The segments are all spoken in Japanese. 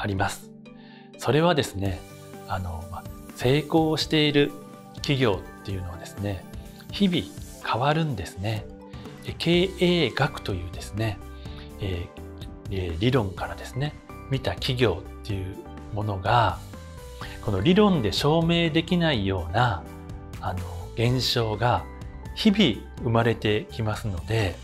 あります。それはですねあの、ま成功している企業っていうのはですね日々変わるんですね。経営学というですね、えー、理論からですね見た企業っていうものがこの理論で証明できないようなあの現象が日々生まれてきますので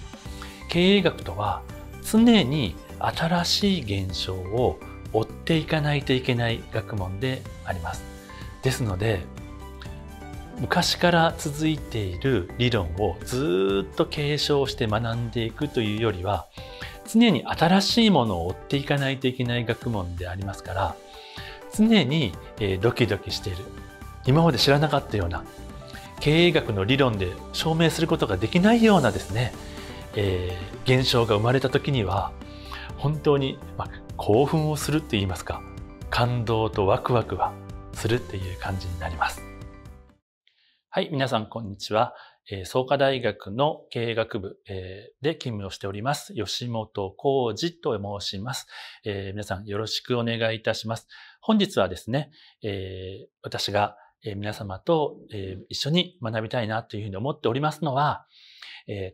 経営学とは常に新しい現象を追っていかないといけない学問であります。ですので昔から続いている理論をずっと継承して学んでいくというよりは常に新しいものを追っていかないといけない学問でありますから常にドキドキしている今まで知らなかったような経営学の理論で証明することができないようなですね、えー、現象が生まれた時には本当に、まあ、興奮をするって言いますか感動とワクワクはするっていう感じになります。はい、皆さんこんにちは。え創価大学の経営学部えで勤務をしております、吉本浩二と申します。え皆さんよろしくお願いいたします。本日はですね、え私が皆様と一緒に学びたいなというふうに思っておりますのは、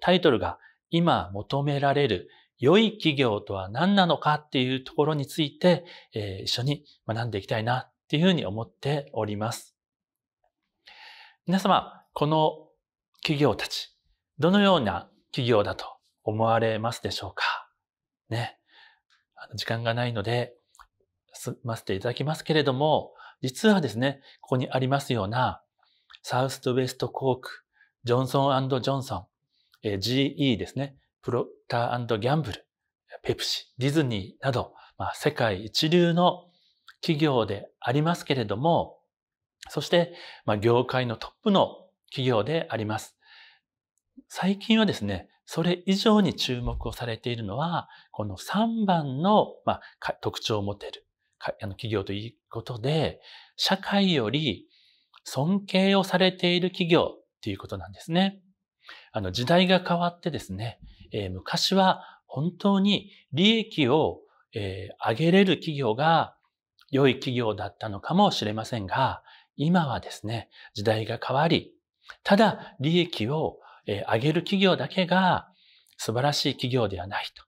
タイトルが今求められる良い企業とは何なのかっていうところについて、えー、一緒に学んでいきたいなっていうふうに思っております。皆様、この企業たち、どのような企業だと思われますでしょうかね。時間がないので、済ませていただきますけれども、実はですね、ここにありますような、サウスウェストコーク、ジョンソンジョンソン、GE ですね、プロターギャンブル、ペプシ、ディズニーなど、まあ、世界一流の企業でありますけれども、そして、まあ、業界のトップの企業であります。最近はですね、それ以上に注目をされているのは、この3番の、まあ、特徴を持てるあの企業ということで、社会より尊敬をされている企業っていうことなんですね。あの時代が変わってですね、えー、昔は本当に利益を、えー、上げれる企業が良い企業だったのかもしれませんが、今はですね、時代が変わり、ただ利益を、えー、上げる企業だけが素晴らしい企業ではないと。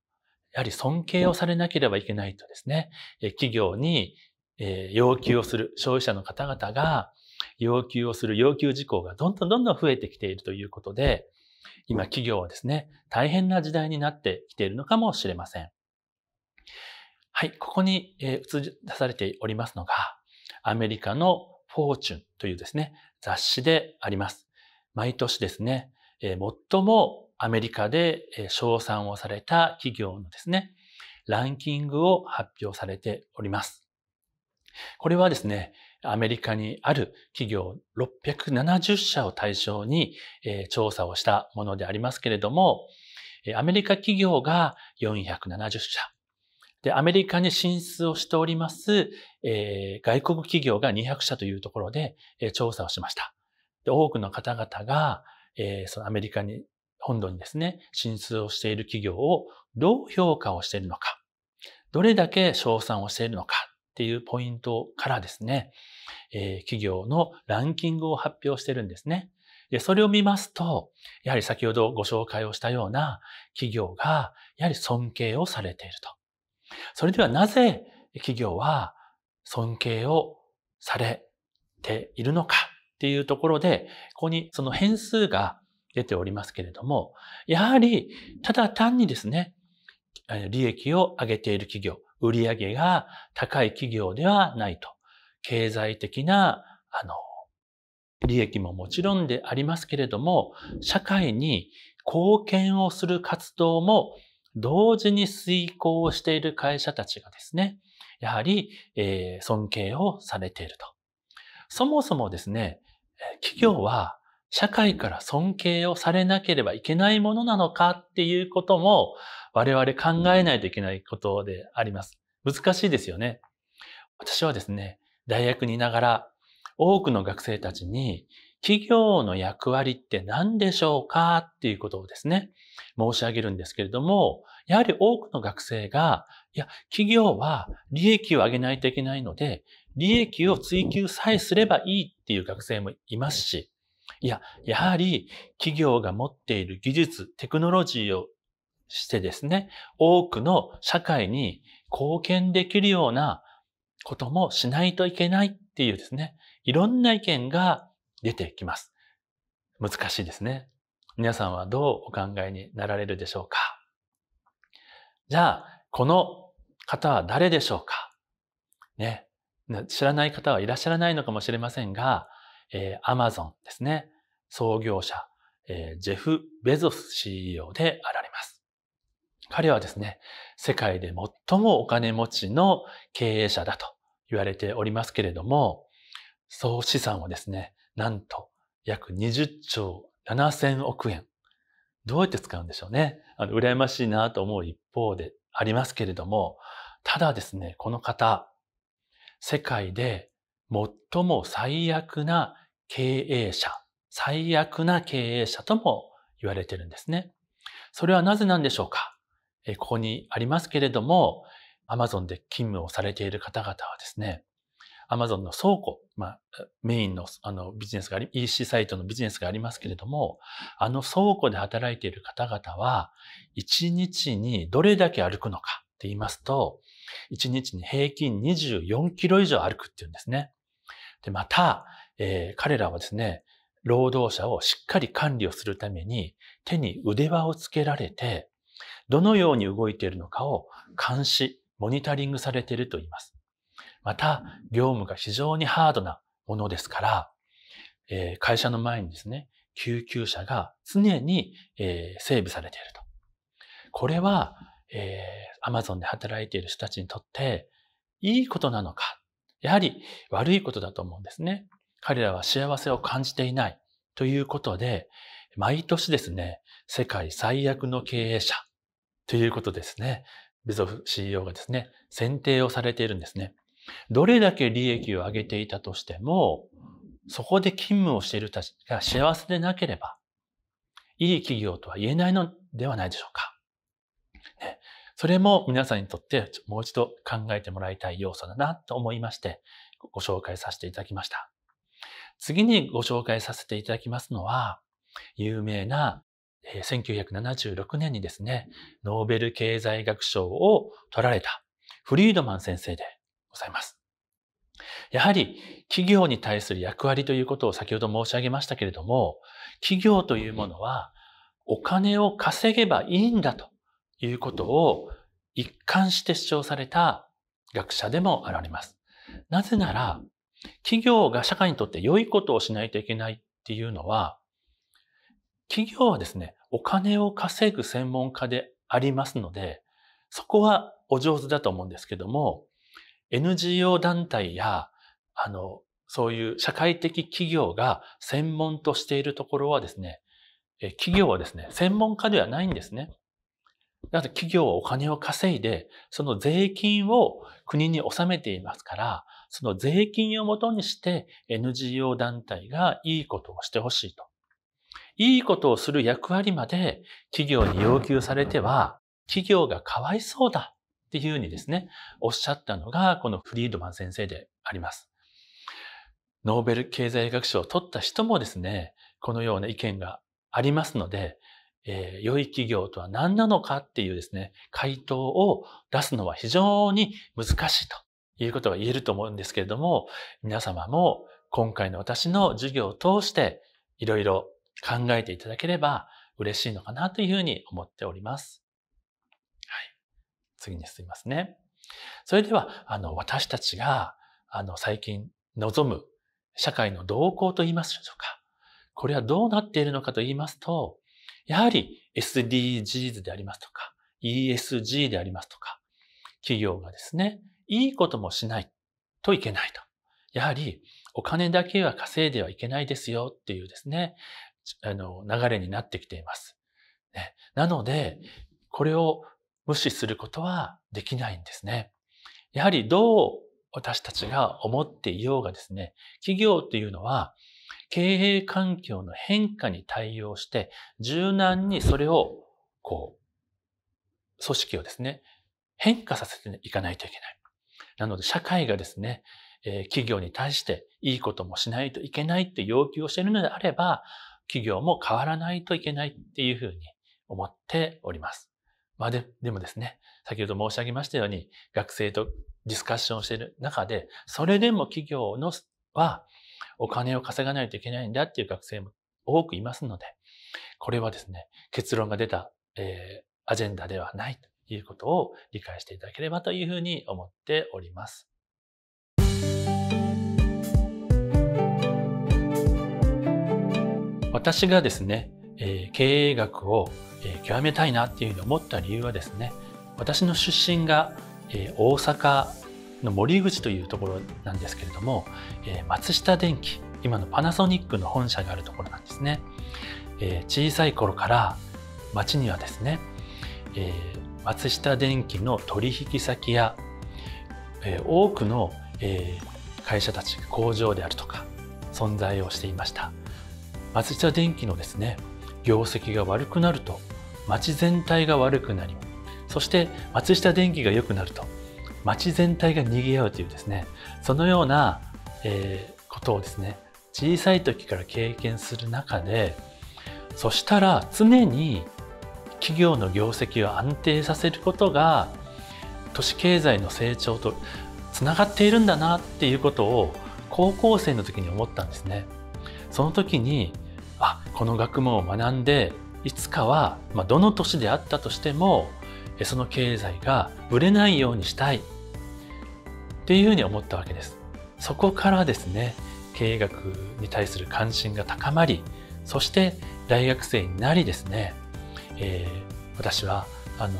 やはり尊敬をされなければいけないとですね、えー、企業に、えー、要求をする消費者の方々が要求をする要求事項がどんどんどんどん増えてきているということで、今企業はですね、大変な時代になってきているのかもしれません。はい、ここに映し出されておりますのが、アメリカのフォーチュンというですね、雑誌であります。毎年ですね、最もアメリカで賞賛をされた企業のですね、ランキングを発表されております。これはですね、アメリカにある企業670社を対象に調査をしたものでありますけれども、アメリカ企業が470社。で、アメリカに進出をしております、え外国企業が200社というところで、え調査をしました。で、多くの方々が、えそのアメリカに、本土にですね、進出をしている企業をどう評価をしているのか、どれだけ賞賛をしているのかっていうポイントからですね、えー、企業のランキングを発表してるんですね。で、それを見ますと、やはり先ほどご紹介をしたような企業が、やはり尊敬をされていると。それではなぜ企業は尊敬をされているのかっていうところで、ここにその変数が出ておりますけれども、やはりただ単にですね、利益を上げている企業、売上が高い企業ではないと。経済的な、あの、利益ももちろんでありますけれども、社会に貢献をする活動も同時に遂行をしている会社たちがですね、やはり、えー、尊敬をされていると。そもそもですね、企業は社会から尊敬をされなければいけないものなのかっていうことも我々考えないといけないことであります。難しいですよね。私はですね、大学にいながら、多くの学生たちに、企業の役割って何でしょうかっていうことをですね、申し上げるんですけれども、やはり多くの学生が、いや、企業は利益を上げないといけないので、利益を追求さえすればいいっていう学生もいますし、いや、やはり企業が持っている技術、テクノロジーをしてですね、多くの社会に貢献できるようなこともしないといけないっていうですね、いろんな意見が出てきます。難しいですね。皆さんはどうお考えになられるでしょうかじゃあ、この方は誰でしょうかね。知らない方はいらっしゃらないのかもしれませんが、えー、Amazon ですね。創業者、えー、ジェフ・ベゾス CEO であられます。彼はですね、世界で最もお金持ちの経営者だと言われておりますけれども、総資産はですね、なんと約20兆7 0億円。どうやって使うんでしょうね。あの、羨ましいなと思う一方でありますけれども、ただですね、この方、世界で最も最悪な経営者、最悪な経営者とも言われてるんですね。それはなぜなんでしょうかここにありますけれども、アマゾンで勤務をされている方々はですね、アマゾンの倉庫、まあ、メインのあのビジネスがあり、EC サイトのビジネスがありますけれども、あの倉庫で働いている方々は、1日にどれだけ歩くのかって言いますと、1日に平均24キロ以上歩くっていうんですね。で、また、えー、彼らはですね、労働者をしっかり管理をするために、手に腕輪をつけられて、どのように動いているのかを監視モニタリングされていると言います。また、業務が非常にハードなものですから、えー、会社の前にですね、救急車が常に、えー、整備されていると。これは、えー、Amazon で働いている人たちにとっていいことなのか、やはり悪いことだと思うんですね。彼らは幸せを感じていないということで、毎年ですね、世界最悪の経営者ということですね。ビゾフ CEO がですね、選定をされているんですね。どれだけ利益を上げていたとしても、そこで勤務をしている人たちが幸せでなければ、いい企業とは言えないのではないでしょうか。ね、それも皆さんにとってもう一度考えてもらいたい要素だなと思いまして、ご紹介させていただきました。次にご紹介させていただきますのは、有名な1976年にですね、ノーベル経済学賞を取られたフリードマン先生でございます。やはり企業に対する役割ということを先ほど申し上げましたけれども、企業というものはお金を稼げばいいんだということを一貫して主張された学者でもあられます。なぜなら、企業が社会にとって良いことをしないといけないっていうのは、企業はですね、お金を稼ぐ専門家でありますので、そこはお上手だと思うんですけども、NGO 団体や、あの、そういう社会的企業が専門としているところはですね、企業はですね、専門家ではないんですね。なので企業はお金を稼いで、その税金を国に納めていますから、その税金をもとにして NGO 団体がいいことをしてほしいと。いいことをする役割まで企業に要求されては、企業がかわいそうだっていうふうにですね、おっしゃったのが、このフリードマン先生であります。ノーベル経済学賞を取った人もですね、このような意見がありますので、えー、良い企業とは何なのかっていうですね、回答を出すのは非常に難しいということが言えると思うんですけれども、皆様も今回の私の授業を通していろいろ考えていただければ嬉しいのかなというふうに思っております。はい。次に進みますね。それでは、あの、私たちが、あの、最近望む社会の動向と言いますでしょうか。これはどうなっているのかと言いますと、やはり SDGs でありますとか、ESG でありますとか、企業がですね、いいこともしないといけないと。やはりお金だけは稼いではいけないですよっていうですね、あの、流れになってきています。ね、なので、これを無視することはできないんですね。やはりどう私たちが思っていようがですね、企業というのは経営環境の変化に対応して柔軟にそれをこう、組織をですね、変化させていかないといけない。なので社会がですね、え企業に対していいこともしないといけないって要求をしているのであれば、企業も変わらないといけないっていうふうに思っております。まあで、でもですね、先ほど申し上げましたように、学生とディスカッションしている中で、それでも企業のはお金を稼がないといけないんだっていう学生も多くいますので、これはですね、結論が出た、えー、アジェンダではないということを理解していただければというふうに思っております。私がですね、えー、経営学を、えー、極めたいなっていうふうに思った理由はですね私の出身が、えー、大阪の森口というところなんですけれども、えー、松下電器今のパナソニックの本社があるところなんですね、えー、小さい頃から町にはですね、えー、松下電器の取引先や、えー、多くの、えー、会社たち工場であるとか存在をしていました。松下電器のですね業績が悪くなると町全体が悪くなりそして松下電器が良くなると町全体が賑わうというですねそのような、えー、ことをですね小さい時から経験する中でそしたら常に企業の業績を安定させることが都市経済の成長とつながっているんだなっていうことを高校生の時に思ったんですね。その時にあこの学問を学んでいつかは、まあ、どの年であったとしてもその経済がぶれないようにしたいっていうふうに思ったわけです。そこからですね経営学に対する関心が高まりそして大学生になりですね、えー、私はあの、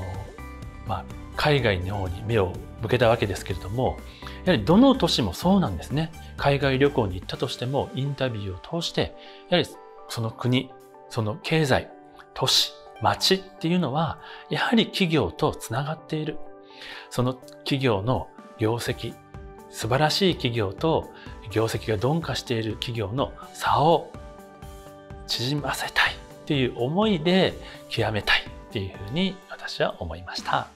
まあ、海外の方に目を向けたわけですけれどもやはりどの年もそうなんですね海外旅行に行ったとしてもインタビューを通してやはりその国、その経済、都市、町っていうのは、やはり企業とつながっている。その企業の業績、素晴らしい企業と業績が鈍化している企業の差を縮ませたいっていう思いで極めたいっていうふうに私は思いました。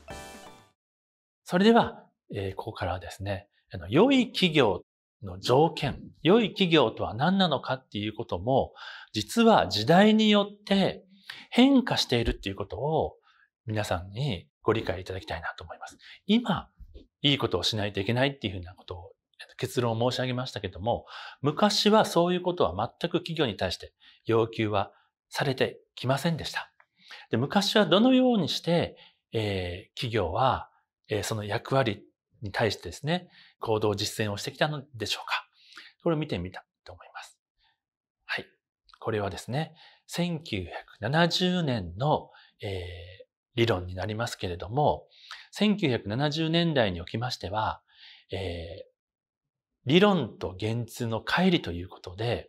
それでは、えー、ここからはですね、あの良い企業の条件、良い企業とは何なのかっていうことも、実は時代によって変化しているっていうことを皆さんにご理解いただきたいなと思います。今、いいことをしないといけないっていうふうなことを結論を申し上げましたけども、昔はそういうことは全く企業に対して要求はされてきませんでした。で昔はどのようにして、えー、企業は、えー、その役割に対してですね、行動実践をしてきたのでしょうか。これを見てみたこれはですね、1970年の、えー、理論になりますけれども、1970年代におきましては、えー、理論と現通の乖離ということで、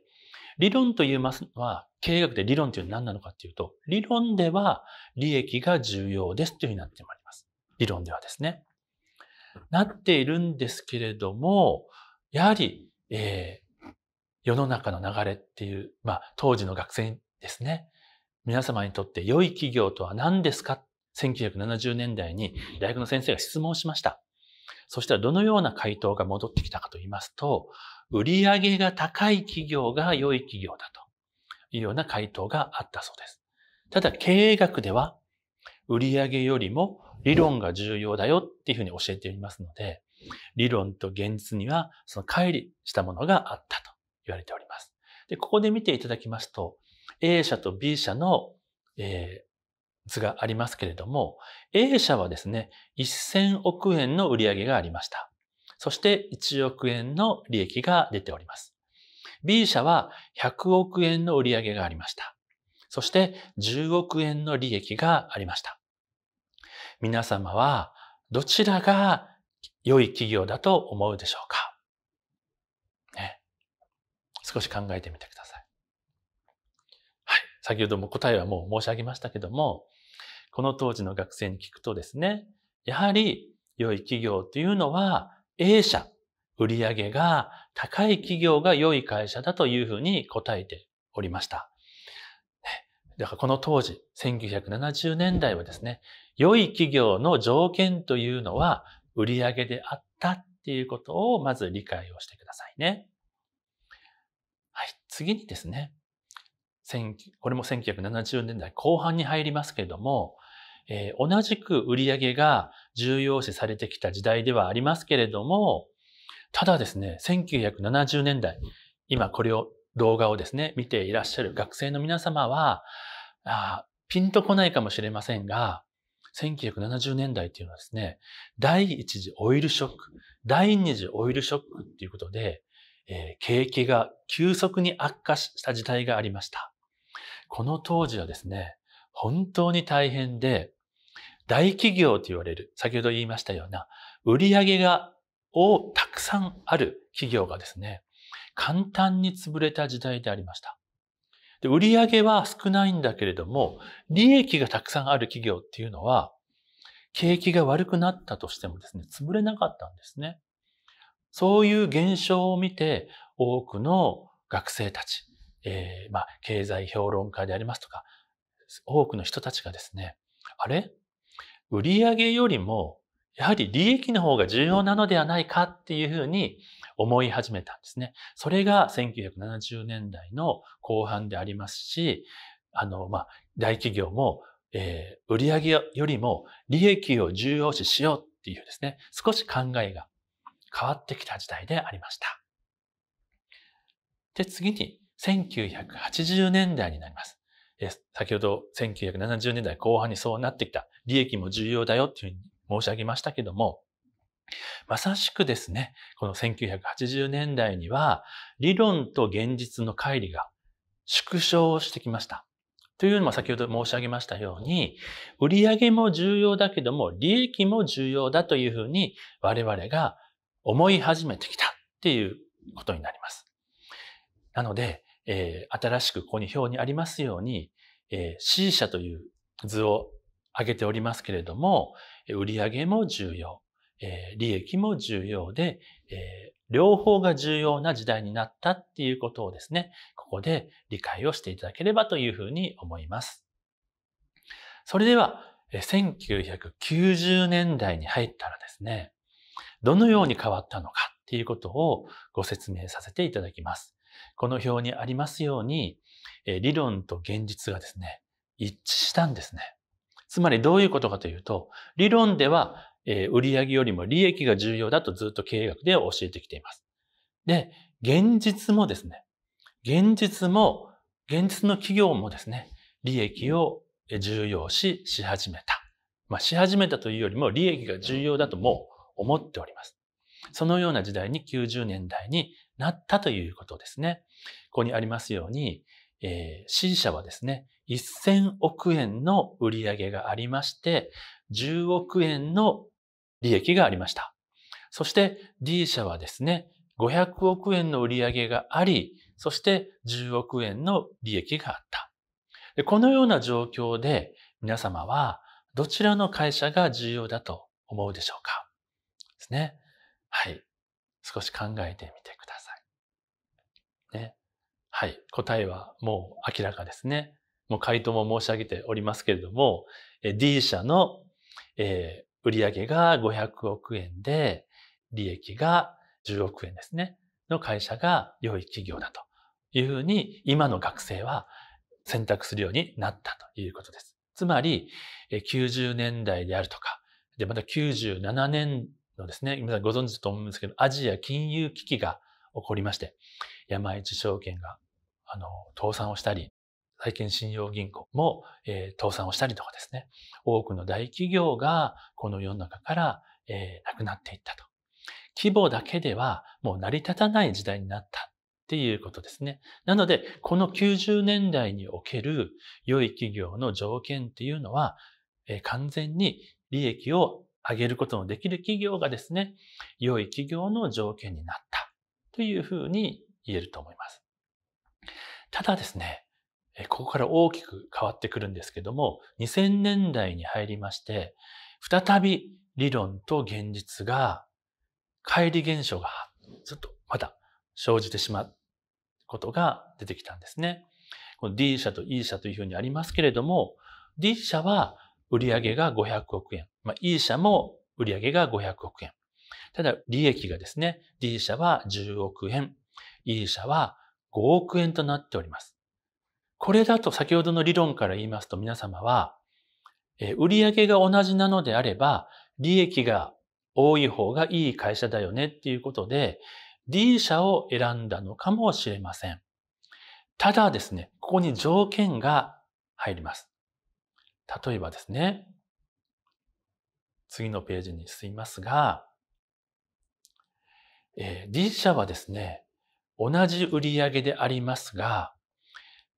理論というのは、経営学で理論というのは何なのかというと、理論では利益が重要ですというふうになってまいります。理論ではですね。なっているんですけれども、やはり、えー、世の中の流れっていう、まあ、当時の学生ですね。皆様にとって良い企業とは何ですか ?1970 年代に大学の先生が質問しました。そしたらどのような回答が戻ってきたかと言いますと、売上が高い企業が良い企業だというような回答があったそうです。ただ経営学では売上よりも理論が重要だよっていうふうに教えていますので、理論と現実にはその乖離したものがあったと。言われております。で、ここで見ていただきますと、A 社と B 社の、えー、図がありますけれども、A 社はですね、1000億円の売上がありました。そして1億円の利益が出ております。B 社は100億円の売上がありました。そして10億円の利益がありました。皆様はどちらが良い企業だと思うでしょうか少し考えてみてください。はい。先ほども答えはもう申し上げましたけども、この当時の学生に聞くとですね、やはり良い企業というのは A 社、売上が高い企業が良い会社だというふうに答えておりました。だからこの当時、1970年代はですね、良い企業の条件というのは売上であったっていうことをまず理解をしてくださいね。はい、次にですね、これも1970年代後半に入りますけれども、えー、同じく売り上げが重要視されてきた時代ではありますけれども、ただですね、1970年代、今これを、動画をですね、見ていらっしゃる学生の皆様は、あピンとこないかもしれませんが、1970年代っていうのはですね、第一次オイルショック、第二次オイルショックっていうことで、え景気が急速に悪化した時代がありました。この当時はですね、本当に大変で、大企業と言われる、先ほど言いましたような、売上が、をたくさんある企業がですね、簡単に潰れた時代でありました。で売上は少ないんだけれども、利益がたくさんある企業っていうのは、景気が悪くなったとしてもですね、潰れなかったんですね。そういう現象を見て、多くの学生たち、えー、まあ、経済評論家でありますとか、多くの人たちがですね、あれ売上よりも、やはり利益の方が重要なのではないかっていうふうに思い始めたんですね。それが1970年代の後半でありますし、あの、まあ、大企業も、えー、売上よりも利益を重要視しようっていうですね、少し考えが変わってきた時代でありました。で、次に、1980年代になります。先ほど1970年代後半にそうなってきた利益も重要だよっていうふうに申し上げましたけども、まさしくですね、この1980年代には理論と現実の乖離が縮小してきました。というのも先ほど申し上げましたように、売上も重要だけども、利益も重要だというふうに我々が思い始めてきたっていうことになります。なので、えー、新しくここに表にありますように、えー、C 社という図を挙げておりますけれども、売上も重要、えー、利益も重要で、えー、両方が重要な時代になったっていうことをですね、ここで理解をしていただければというふうに思います。それでは、1990年代に入ったらですね、どのように変わったのかっていうことをご説明させていただきます。この表にありますように、理論と現実がですね、一致したんですね。つまりどういうことかというと、理論では売上よりも利益が重要だとずっと経営学で教えてきています。で、現実もですね、現実も、現実の企業もですね、利益を重要し、し始めた。まあ、し始めたというよりも利益が重要だともう思っております。そのような時代に90年代になったということですね。ここにありますように、えー、C 社はですね、1000億円の売り上げがありまして、10億円の利益がありました。そして D 社はですね、500億円の売り上げがあり、そして10億円の利益があった。でこのような状況で皆様はどちらの会社が重要だと思うでしょうかね。はい。少し考えてみてください。ね。はい。答えはもう明らかですね。もう回答も申し上げておりますけれども、D 社の、えー、売上が500億円で、利益が10億円ですね。の会社が良い企業だというふうに、今の学生は選択するようになったということです。つまり、90年代であるとか、で、また97年のですね、皆さんご存知だと思うんですけど、アジア金融危機が起こりまして、山一証券が、あの、倒産をしたり、債券信用銀行も、えー、倒産をしたりとかですね、多くの大企業がこの世の中から、えー、なくなっていったと。規模だけではもう成り立たない時代になったっていうことですね。なので、この90年代における良い企業の条件っていうのは、えー、完全に利益を上げることのできる企業がですね、良い企業の条件になったというふうに言えると思います。ただですね、ここから大きく変わってくるんですけども、2000年代に入りまして、再び理論と現実が、乖離現象がずっとまだ生じてしまうことが出てきたんですね。この D 社と E 社というふうにありますけれども、D 社は売上が500億円、まあ、E 社も売上が500億円。ただ、利益がですね、D 社は10億円、E 社は5億円となっております。これだと先ほどの理論から言いますと皆様は、売上が同じなのであれば、利益が多い方がいい会社だよねっていうことで、D 社を選んだのかもしれません。ただですね、ここに条件が入ります。例えばですね、次のページに進みますが、えー、D 社はですね、同じ売り上げでありますが、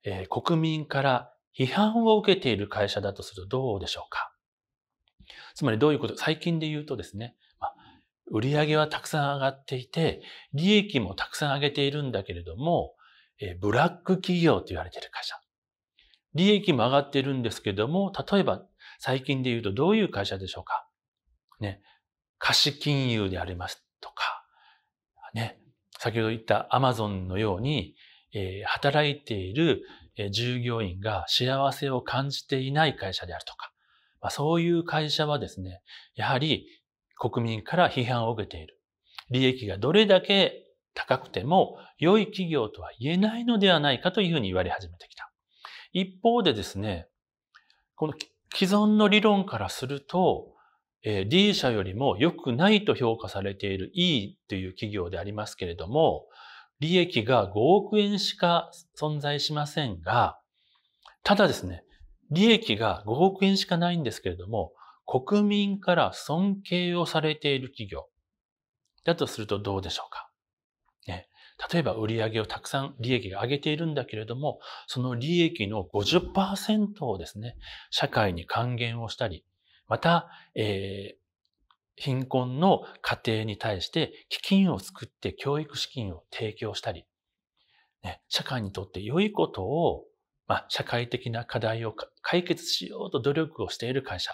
えー、国民から批判を受けている会社だとするとどうでしょうかつまりどういうこと最近で言うとですね、まあ、売り上げはたくさん上がっていて、利益もたくさん上げているんだけれども、えー、ブラック企業と言われている会社。利益も上がっているんですけども、例えば最近で言うとどういう会社でしょうかね、貸金融でありますとか、ね、先ほど言ったアマゾンのように、えー、働いている従業員が幸せを感じていない会社であるとか、まあ、そういう会社はですね、やはり国民から批判を受けている。利益がどれだけ高くても良い企業とは言えないのではないかというふうに言われ始めてきた。一方でですね、この既存の理論からすると、えー、D 社よりも良くないと評価されている E という企業でありますけれども、利益が5億円しか存在しませんが、ただですね、利益が5億円しかないんですけれども、国民から尊敬をされている企業だとするとどうでしょうか。ね、例えば売上をたくさん利益が上げているんだけれども、その利益の50%をですね、社会に還元をしたり、また、えー、貧困の家庭に対して基金を作って教育資金を提供したり、ね、社会にとって良いことを、まあ、社会的な課題を解決しようと努力をしている会社。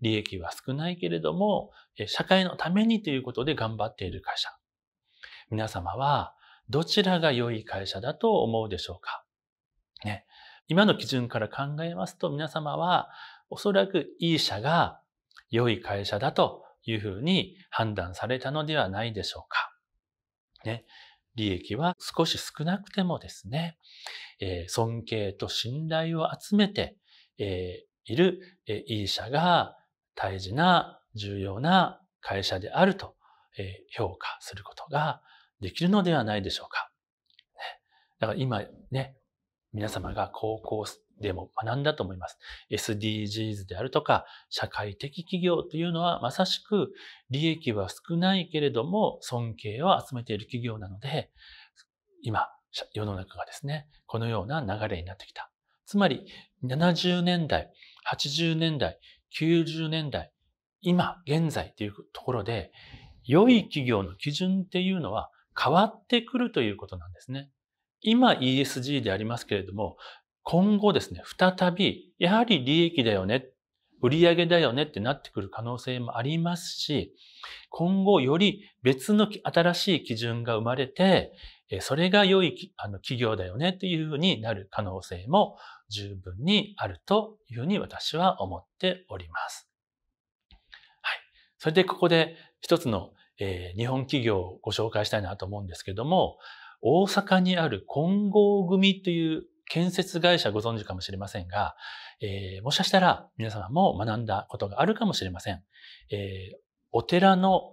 利益は少ないけれども、社会のためにということで頑張っている会社。皆様は、どちらが良い会社だと思うでしょうかね。今の基準から考えますと、皆様は、おそらく E 社が良い会社だというふうに判断されたのではないでしょうか。ね。利益は少し少なくてもですね、えー、尊敬と信頼を集めて、えー、いる、えー、E 社が大事な重要な会社であると、え評価することができるのではないでしょうか。ね、だから今ね、皆様が高校でも学んだと思います。SDGs であるとか、社会的企業というのはまさしく利益は少ないけれども尊敬を集めている企業なので、今、世の中がですね、このような流れになってきた。つまり、70年代、80年代、90年代、今、現在というところで、良い企業の基準っていうのは変わってくるということなんですね。今 ESG でありますけれども、今後ですね、再び、やはり利益だよね、売上だよねってなってくる可能性もありますし、今後より別の新しい基準が生まれて、それが良い企業だよねっていうふうになる可能性も十分にあるというふうに私は思っております。はい。それでここで一つの、え日本企業をご紹介したいなと思うんですけども、大阪にある混合組という建設会社ご存知かもしれませんが、えー、もしかしたら皆様も学んだことがあるかもしれません。えー、お寺の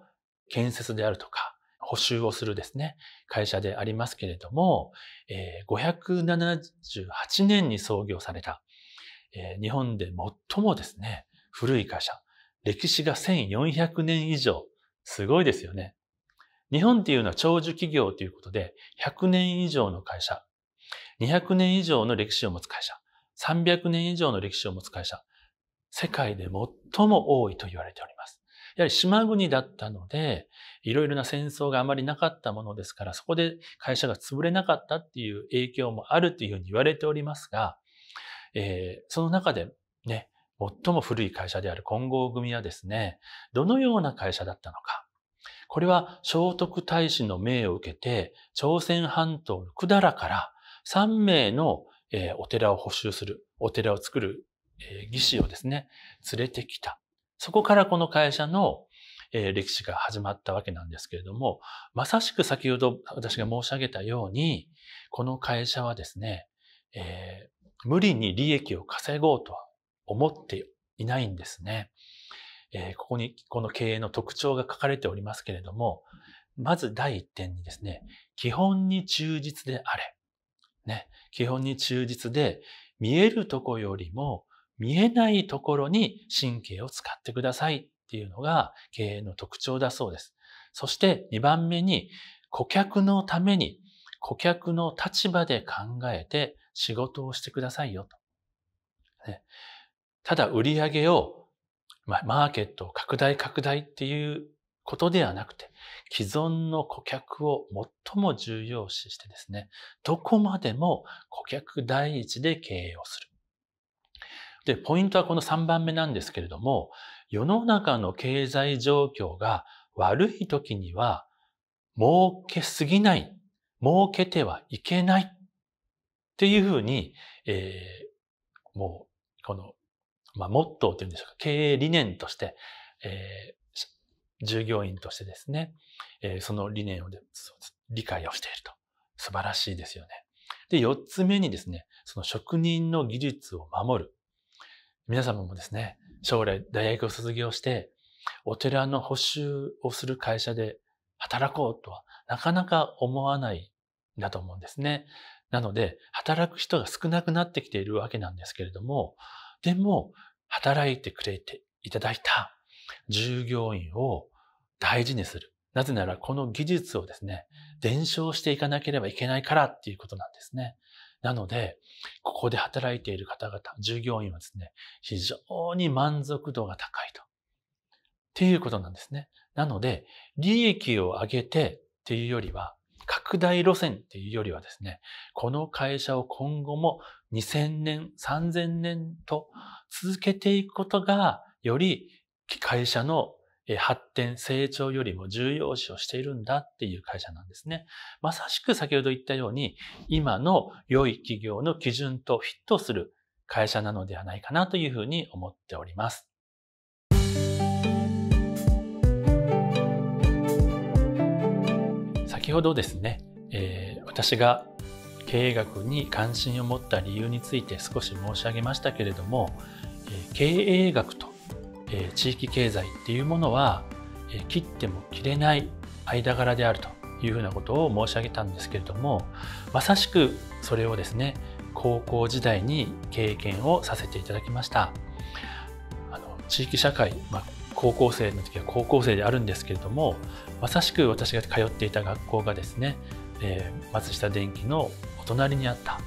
建設であるとか、補修をするですね、会社でありますけれども、えー、578年に創業された、えー、日本で最もですね、古い会社、歴史が1400年以上、すごいですよね。日本っていうのは長寿企業ということで、100年以上の会社、200年以上の歴史を持つ会社、300年以上の歴史を持つ会社、世界で最も多いと言われております。やはり島国だったので、いろいろな戦争があまりなかったものですから、そこで会社が潰れなかったっていう影響もあるというふうに言われておりますが、えー、その中でね、最も古い会社である金剛組はですね、どのような会社だったのか。これは聖徳太子の命を受けて、朝鮮半島の百済から3名の、お寺を補修する、お寺を作る、え士技師をですね、連れてきた。そこからこの会社の、歴史が始まったわけなんですけれども、まさしく先ほど私が申し上げたように、この会社はですね、えー、無理に利益を稼ごうとは思っていないんですね。えー、ここにこの経営の特徴が書かれておりますけれども、まず第一点にですね、基本に忠実であれ。ね、基本に忠実で、見えるとこよりも見えないところに神経を使ってくださいっていうのが経営の特徴だそうです。そして2番目に顧客のために顧客の立場で考えて仕事をしてくださいよと。ね、ただ売り上げを、まマーケットを拡大拡大っていうことではなくて、既存の顧客を最も重要視してですね、どこまでも顧客第一で経営をする。で、ポイントはこの3番目なんですけれども、世の中の経済状況が悪い時には、儲けすぎない、儲けてはいけないっていうふうに、えー、もう、この、まあ、モットーというんでしょうか、経営理念として、えー、従業員としてですね、えその理念を理解をしていると。素晴らしいですよね。で、四つ目にですね、その職人の技術を守る。皆様もですね、将来大学を卒業して、お寺の補修をする会社で働こうとはなかなか思わないんだと思うんですね。なので、働く人が少なくなってきているわけなんですけれども、でも、働いてくれていただいた従業員を大事にする。なぜならこの技術をですね、伝承していかなければいけないからっていうことなんですね。なので、ここで働いている方々、従業員はですね、非常に満足度が高いと。っていうことなんですね。なので、利益を上げてっていうよりは、拡大路線っていうよりはですね、この会社を今後も2000年、3000年と続けていくことが、より会社の発展、成長よりも重要視をしているんだっていう会社なんですね。まさしく先ほど言ったように、今の良い企業の基準とフィットする会社なのではないかなというふうに思っております。先ほどですね、えー、私が経営学に関心を持った理由について少し申し上げましたけれども、え経営学とえ地域経済っていうものは、え切っても切れない間柄であるというふうなことを申し上げたんですけれどもまさしくそれをですね高校時代に経験をさせていただきましたあの地域社会、まあ、高校生の時は高校生であるんですけれどもまさしく私が通っていた学校がですね、えー、松下電器のお隣にあった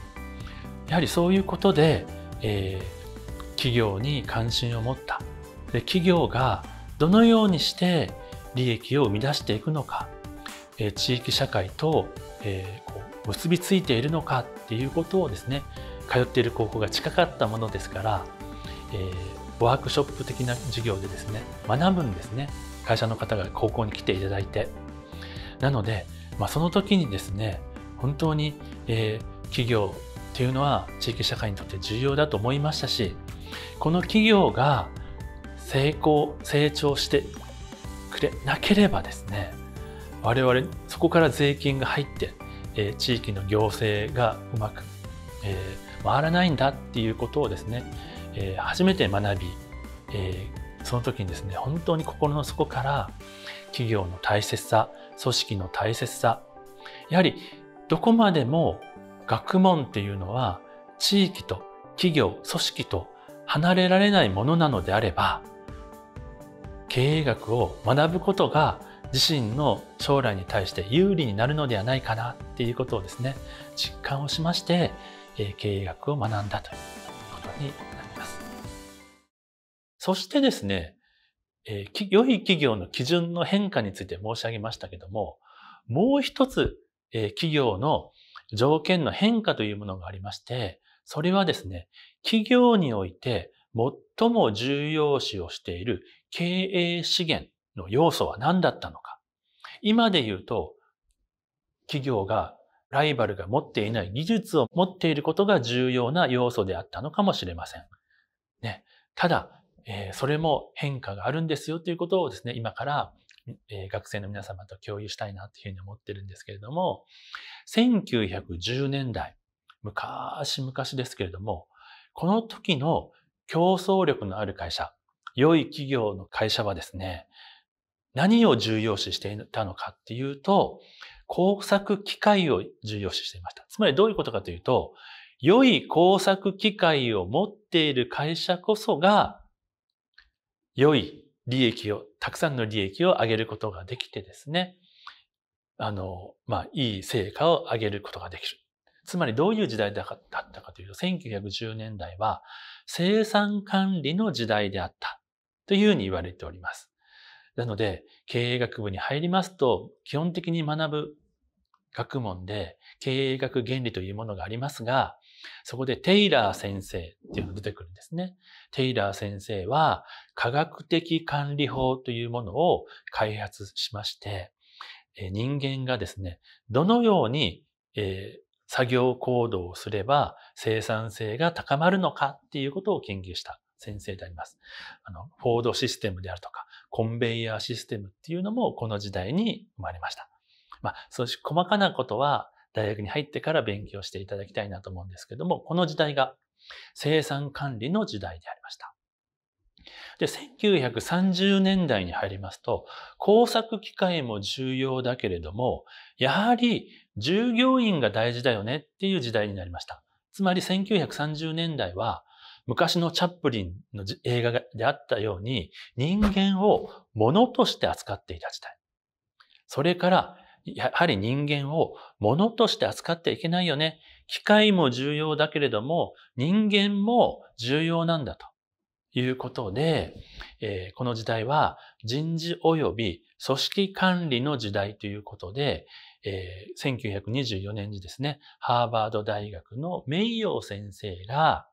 やはりそういうことで、えー、企業に関心を持った企業がどのようにして利益を生み出していくのか地域社会と結びついているのかっていうことをですね通っている高校が近かったものですから、えー、ワークショップ的な授業でですね学ぶんですね会社の方が高校に来ていただいてなので、まあ、その時にですね本当に、えー、企業っていうのは地域社会にとって重要だと思いましたしこの企業が成功成長してくれなければですね我々そこから税金が入って、えー、地域の行政がうまく、えー、回らないんだっていうことをですね、えー、初めて学び、えその時にですね本当に心の底から企業の大切さ組織の大切さやはりどこまでも学問っていうのは地域と企業組織と離れられないものなのであれば経営学を学ぶことが自身の将来に対して有利になるのではないかなっていうことをですね実感をしまして経営学を学んだということになります。そしてですね良い企業の基準の変化について申し上げましたけどももう一つ企業の条件の変化というものがありましてそれはですね企業において最も重要視をしている経営資源の要素は何だったのか。今で言うと、企業がライバルが持っていない技術を持っていることが重要な要素であったのかもしれません。ね。ただ、えー、それも変化があるんですよということをですね、今から、えー、学生の皆様と共有したいなというふうに思ってるんですけれども、1910年代、昔々ですけれども、この時の競争力のある会社、良い企業の会社はですね、何を重要視していたのかっていうと、工作機械を重要視していました。つまりどういうことかというと、良い工作機械を持っている会社こそが、良い利益を、たくさんの利益を上げることができてですね、あの、まあ、いい成果を上げることができる。つまりどういう時代だったかというと、1910年代は生産管理の時代であった。というふうに言われております。なので、経営学部に入りますと、基本的に学ぶ学問で経営学原理というものがありますが、そこでテイラー先生っていうのが出てくるんですね。テイラー先生は科学的管理法というものを開発しまして、人間がですね、どのように、えー、作業行動をすれば生産性が高まるのかっていうことを研究した先生であります。あの、フォードシステムであるとか、コンベイヤーシステムっていうのもこの時代に生まれました。まあ、そうし細かなことは大学に入ってから勉強していただきたいなと思うんですけども、この時代が生産管理の時代でありました。で、1930年代に入りますと、工作機械も重要だけれども、やはり従業員が大事だよねっていう時代になりました。つまり1930年代は、昔のチャップリンの映画であったように、人間を物として扱っていた時代。それから、やはり人間を物として扱ってはいけないよね。機械も重要だけれども、人間も重要なんだということで、えー、この時代は人事及び組織管理の時代ということで、えー、1924年にですね、ハーバード大学の名誉先生が、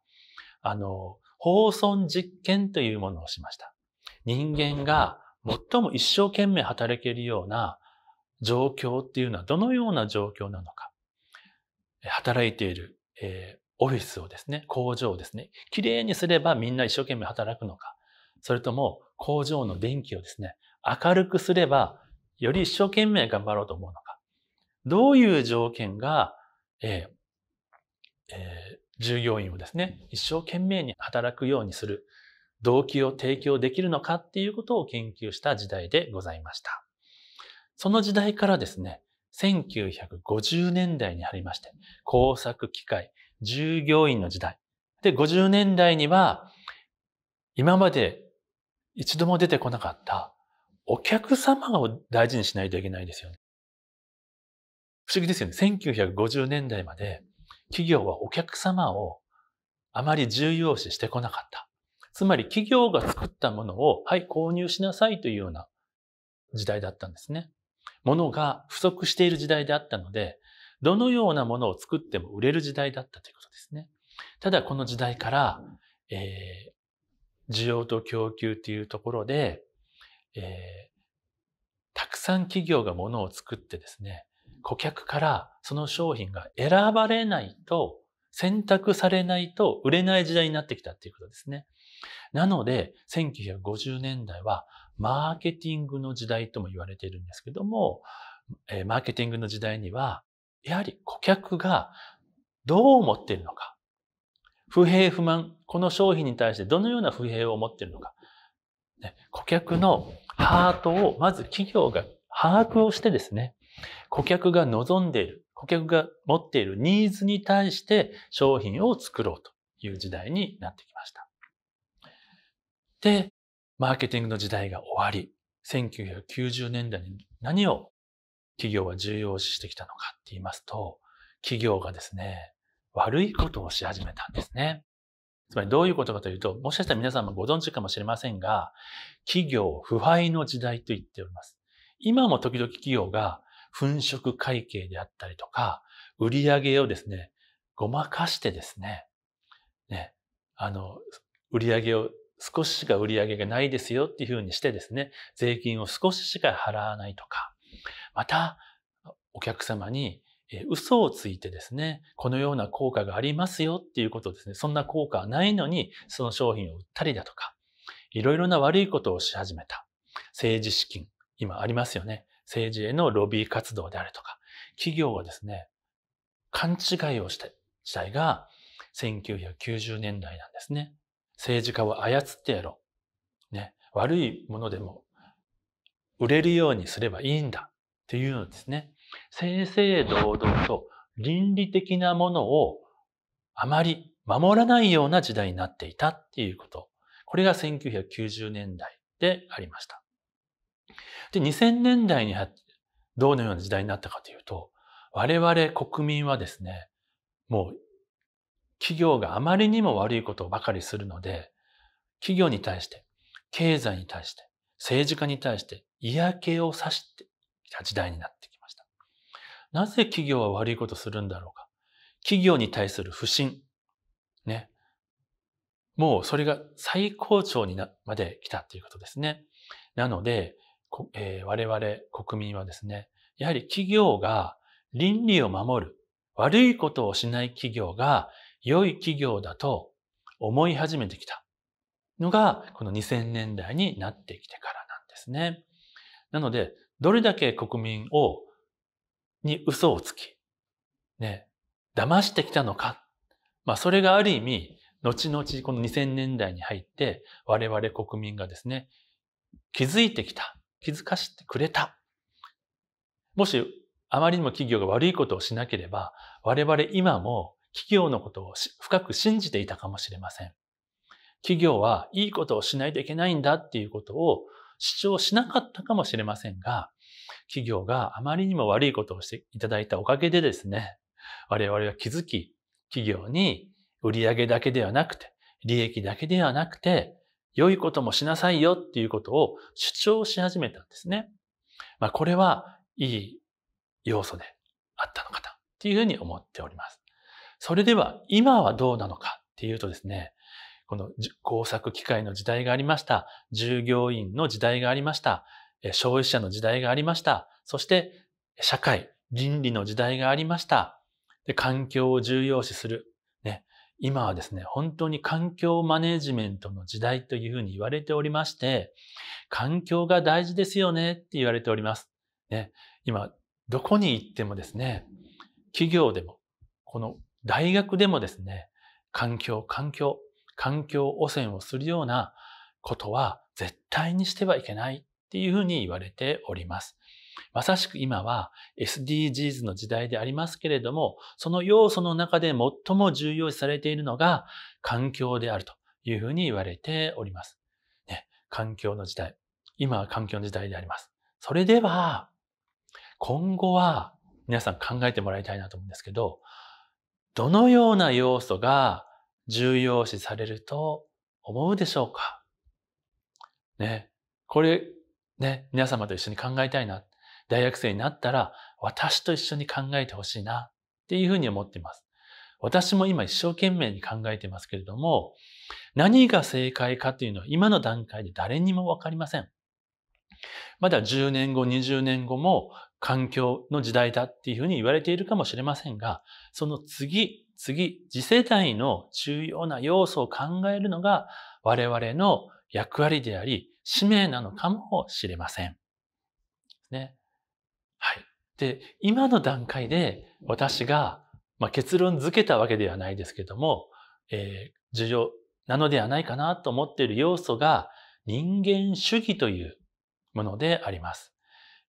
あの、放送実験というものをしました。人間が最も一生懸命働けるような状況っていうのはどのような状況なのか。働いている、えー、オフィスをですね、工場をですね、きれいにすればみんな一生懸命働くのか。それとも工場の電気をですね、明るくすればより一生懸命頑張ろうと思うのか。どういう条件が、えーえー従業員をですね、一生懸命に働くようにする動機を提供できるのかっていうことを研究した時代でございました。その時代からですね、1950年代にありまして、工作機械、従業員の時代。で、50年代には、今まで一度も出てこなかったお客様を大事にしないといけないですよね。不思議ですよね。1950年代まで企業はお客様をあまり重要視してこなかった。つまり企業が作ったものを、はい、購入しなさいというような時代だったんですね。ものが不足している時代であったので、どのようなものを作っても売れる時代だったということですね。ただこの時代から、えー、需要と供給というところで、えー、たくさん企業がものを作ってですね、顧客からその商品が選ばれないと、選択されないと売れない時代になってきたっていうことですね。なので、1950年代はマーケティングの時代とも言われているんですけども、えマーケティングの時代には、やはり顧客がどう思っているのか、不平不満、この商品に対してどのような不平を持っているのか、ね、顧客のハートをまず企業が把握をしてですね、顧客が望んでいる、顧客が持っているニーズに対して商品を作ろうという時代になってきました。で、マーケティングの時代が終わり、1990年代に何を企業は重要視してきたのかって言いますと、企業がですね、悪いことをし始めたんですね。つまりどういうことかというと、もしかしたら皆さんもご存知かもしれませんが、企業腐敗の時代と言っております。今も時々企業が粉飾会計であったりとか、売り上げをですね、ごまかしてですね、ね、あの、売り上げを少ししか売り上げがないですよっていうふうにしてですね、税金を少ししか払わないとか、また、お客様に嘘をついてですね、このような効果がありますよっていうことですね、そんな効果はないのに、その商品を売ったりだとか、いろいろな悪いことをし始めた。政治資金、今ありますよね。政治へのロビー活動であるとか、企業はですね、勘違いをした時代が1990年代なんですね。政治家を操ってやろう。ね、悪いものでも売れるようにすればいいんだっていうのですね。正々堂々と倫理的なものをあまり守らないような時代になっていたっていうこと。これが1990年代でありました。で、2000年代にどのような時代になったかというと、我々国民はですね、もう企業があまりにも悪いことばかりするので、企業に対して、経済に対して、政治家に対して嫌気をさしてきた時代になってきました。なぜ企業は悪いことするんだろうか。企業に対する不信。ね。もうそれが最高潮にな、まで来たということですね。なので、えー、我々国民はですね、やはり企業が倫理を守る、悪いことをしない企業が良い企業だと思い始めてきたのが、この2000年代になってきてからなんですね。なので、どれだけ国民を、に嘘をつき、ね、騙してきたのか。まあ、それがある意味、後々この2000年代に入って、我々国民がですね、気づいてきた気づかせてくれた。もし、あまりにも企業が悪いことをしなければ、我々今も企業のことを深く信じていたかもしれません。企業はいいことをしないといけないんだっていうことを主張しなかったかもしれませんが、企業があまりにも悪いことをしていただいたおかげでですね、我々は気づき、企業に売上だけではなくて、利益だけではなくて、良いこともしなさいよっていうことを主張し始めたんですね。まあ、これはいい要素であったのかなっていうふうに思っております。それでは今はどうなのかっていうとですね、この工作機械の時代がありました。従業員の時代がありました。消費者の時代がありました。そして社会、倫理の時代がありました。で環境を重要視する。今はですね、本当に環境マネジメントの時代というふうに言われておりまして、環境が大事ですよねって言われております。ね、今、どこに行ってもですね、企業でも、この大学でもですね、環境、環境、環境汚染をするようなことは絶対にしてはいけないっていうふうに言われております。まさしく今は SDGs の時代でありますけれども、その要素の中で最も重要視されているのが環境であるというふうに言われております。ね、環境の時代。今は環境の時代であります。それでは、今後は皆さん考えてもらいたいなと思うんですけど、どのような要素が重要視されると思うでしょうかね。これ、ね、皆様と一緒に考えたいな大学生になったら私と一緒に考えてほしいなっていうふうに思っています。私も今一生懸命に考えてますけれども、何が正解かというのは今の段階で誰にもわかりません。まだ10年後、20年後も環境の時代だっていうふうに言われているかもしれませんが、その次、次、次世代の重要な要素を考えるのが我々の役割であり、使命なのかもしれません。ね。はい。で、今の段階で私が、まあ、結論付けたわけではないですけども、えー、重要なのではないかなと思っている要素が人間主義というものであります。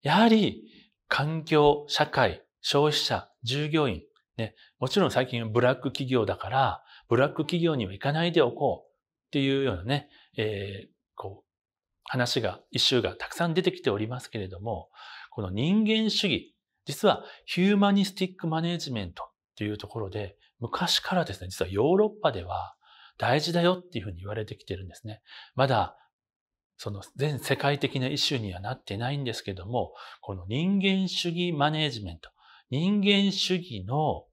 やはり環境、社会、消費者、従業員、ね、もちろん最近ブラック企業だから、ブラック企業には行かないでおこうっていうようなね、えー、こう、話が、一周がたくさん出てきておりますけれども、この人間主義、実はヒューマニスティックマネジメントというところで、昔からですね、実はヨーロッパでは大事だよっていうふうに言われてきてるんですね。まだ、その全世界的なイシューにはなってないんですけども、この人間主義マネジメント、人間主義の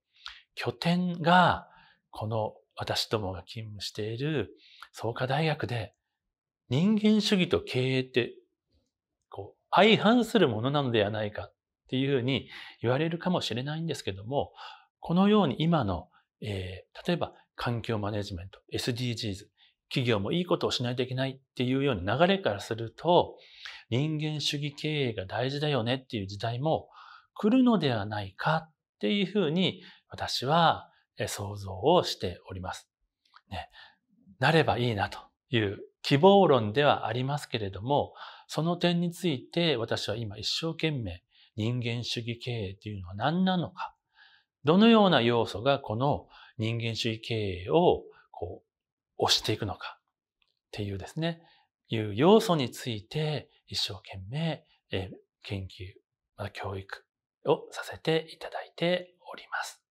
拠点が、この私どもが勤務している創価大学で人間主義と経営って相反するものなのではないかっていうふうに言われるかもしれないんですけども、このように今の、えー、例えば環境マネジメント、SDGs、企業もいいことをしないといけないっていうような流れからすると、人間主義経営が大事だよねっていう時代も来るのではないかっていうふうに私は想像をしております。ね、なればいいなという希望論ではありますけれども、その点について私は今一生懸命人間主義経営というのは何なのか、どのような要素がこの人間主義経営をこう押していくのかっていうですね、いう要素について一生懸命研究、教育をさせていただいております。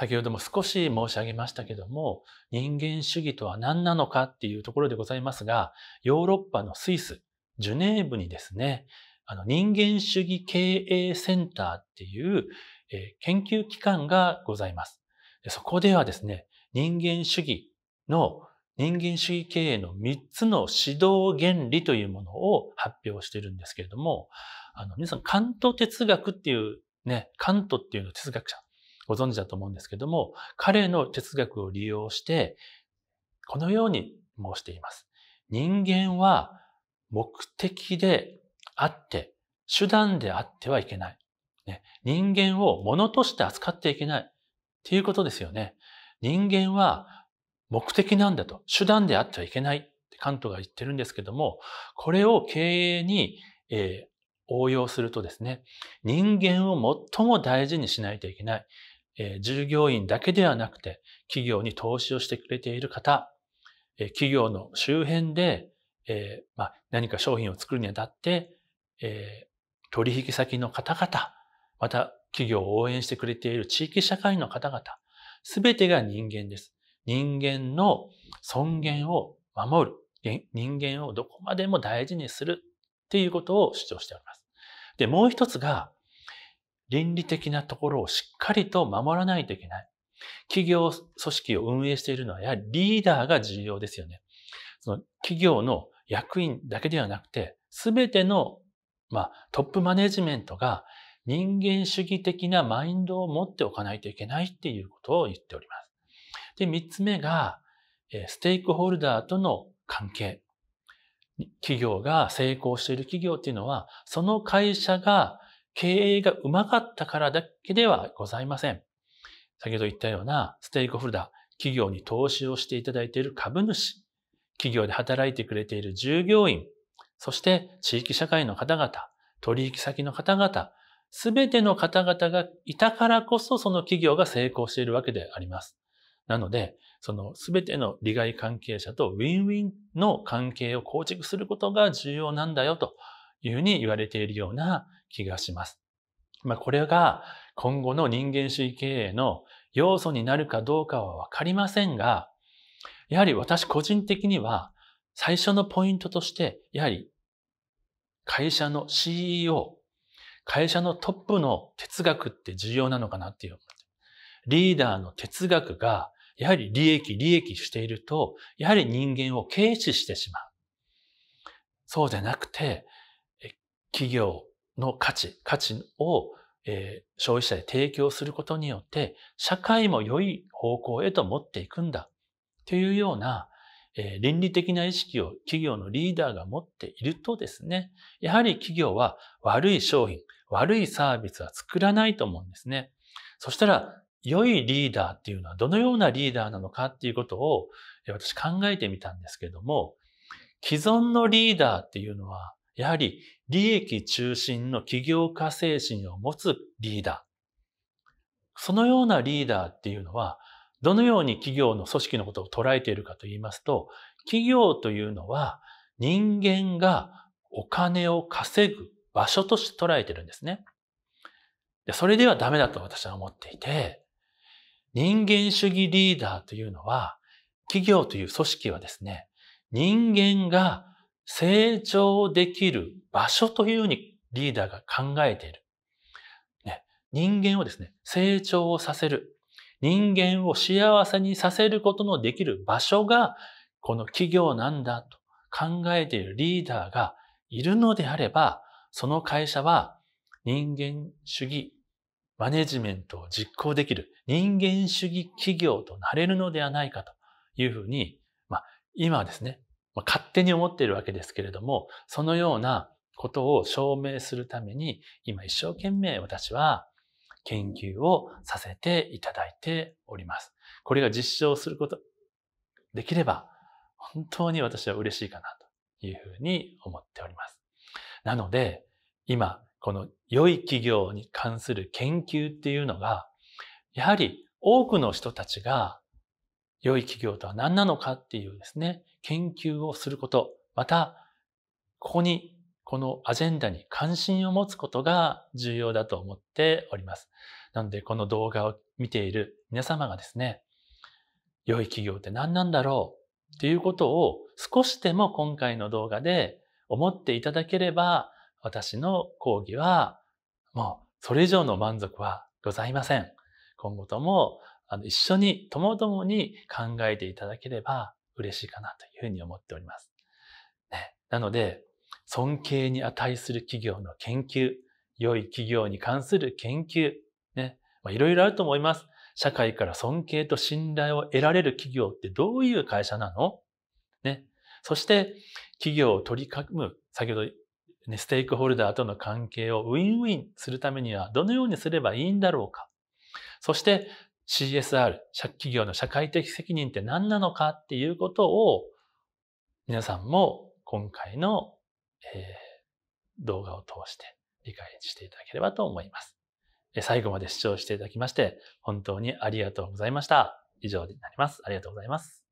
先ほども少し申し上げましたけども、人間主義とは何なのかっていうところでございますが、ヨーロッパのスイス、ジュネーブにですね、あの人間主義経営センターっていう、え研究機関がございます。そこではですね、人間主義の人間主義経営の3つの指導原理というものを発表しているんですけれども、あの皆さん、関東哲学っていうね、カントっていうの哲学者ご存知だと思うんですけども、彼の哲学を利用して、このように申しています。人間は目的であって、手段であってはいけない。ね、人間を物として扱っていけない。っていうことですよね。人間は目的なんだと、手段であってはいけないってカントが言ってるんですけども、これを経営に、えー、応用するとですね、人間を最も大事にしないといけない。え従業員だけではなくて、企業に投資をしてくれている方、え企業の周辺で、えまあ、何か商品を作るにあたって、え取引先の方々、また企業を応援してくれている地域社会の方々、すべてが人間です。人間の尊厳を守る。人間をどこまでも大事にするっていうことを主張しております。で、もう一つが、倫理的なところをしっかりと守らないといけない。企業組織を運営しているのは、やはりリーダーが重要ですよね。その企業の役員だけではなくて、すべての、まあ、トップマネジメントが人間主義的なマインドを持っておかないといけないっていうことを言っております。で、三つ目が、ステークホルダーとの関係。企業が成功している企業っていうのは、その会社が経営がうまかったからだけではございません。先ほど言ったようなステークホルダー、企業に投資をしていただいている株主、企業で働いてくれている従業員、そして地域社会の方々、取引先の方々、すべての方々がいたからこそその企業が成功しているわけであります。なので、そのすべての利害関係者とウィンウィンの関係を構築することが重要なんだよというふうに言われているような気がします。まあ、これが今後の人間主義経営の要素になるかどうかはわかりませんが、やはり私個人的には最初のポイントとして、やはり会社の CEO、会社のトップの哲学って重要なのかなっていう。リーダーの哲学が、やはり利益、利益していると、やはり人間を軽視してしまう。そうじゃなくて、企業、の価値、価値を、え消費者に提供することによって、社会も良い方向へと持っていくんだ。というような、え倫理的な意識を企業のリーダーが持っているとですね、やはり企業は悪い商品、悪いサービスは作らないと思うんですね。そしたら、良いリーダーっていうのはどのようなリーダーなのかっていうことを私考えてみたんですけども、既存のリーダーっていうのは、やはり利益中心の起業家精神を持つリーダー。そのようなリーダーっていうのは、どのように企業の組織のことを捉えているかと言いますと、企業というのは人間がお金を稼ぐ場所として捉えてるんですね。それではダメだと私は思っていて、人間主義リーダーというのは、企業という組織はですね、人間が成長できる場所というふうにリーダーが考えている。ね、人間をですね、成長をさせる。人間を幸せにさせることのできる場所が、この企業なんだと考えているリーダーがいるのであれば、その会社は人間主義マネジメントを実行できる人間主義企業となれるのではないかというふうに、まあ、今はですね、まあ、勝手に思っているわけですけれども、そのようなことを証明するために、今一生懸命私は研究をさせていただいております。これが実証すること、できれば、本当に私は嬉しいかなというふうに思っております。なので、今、この良い企業に関する研究っていうのが、やはり多くの人たちが良い企業とは何なのかっていうですね、研究をすること、また、ここに、このアジェンダに関心を持つことが重要だと思っております。なので、この動画を見ている皆様がですね、良い企業って何なんだろうっていうことを少しでも今回の動画で思っていただければ、私の講義はもうそれ以上の満足はございません。今後とも一緒に、ともともに考えていただければ嬉しいかなというふうに思っております。ね、なので、尊敬に値する企業の研究、良い企業に関する研究、ね、まいろいろあると思います。社会から尊敬と信頼を得られる企業ってどういう会社なのね。そして、企業を取り囲む、先ほど、ね、ステークホルダーとの関係をウィンウィンするためにはどのようにすればいいんだろうか。そして、CSR、企業の社会的責任って何なのかっていうことを皆さんも今回の、えー、動画を通して理解していただければと思います。最後まで視聴していただきまして本当にありがとうございました。以上になります。ありがとうございます。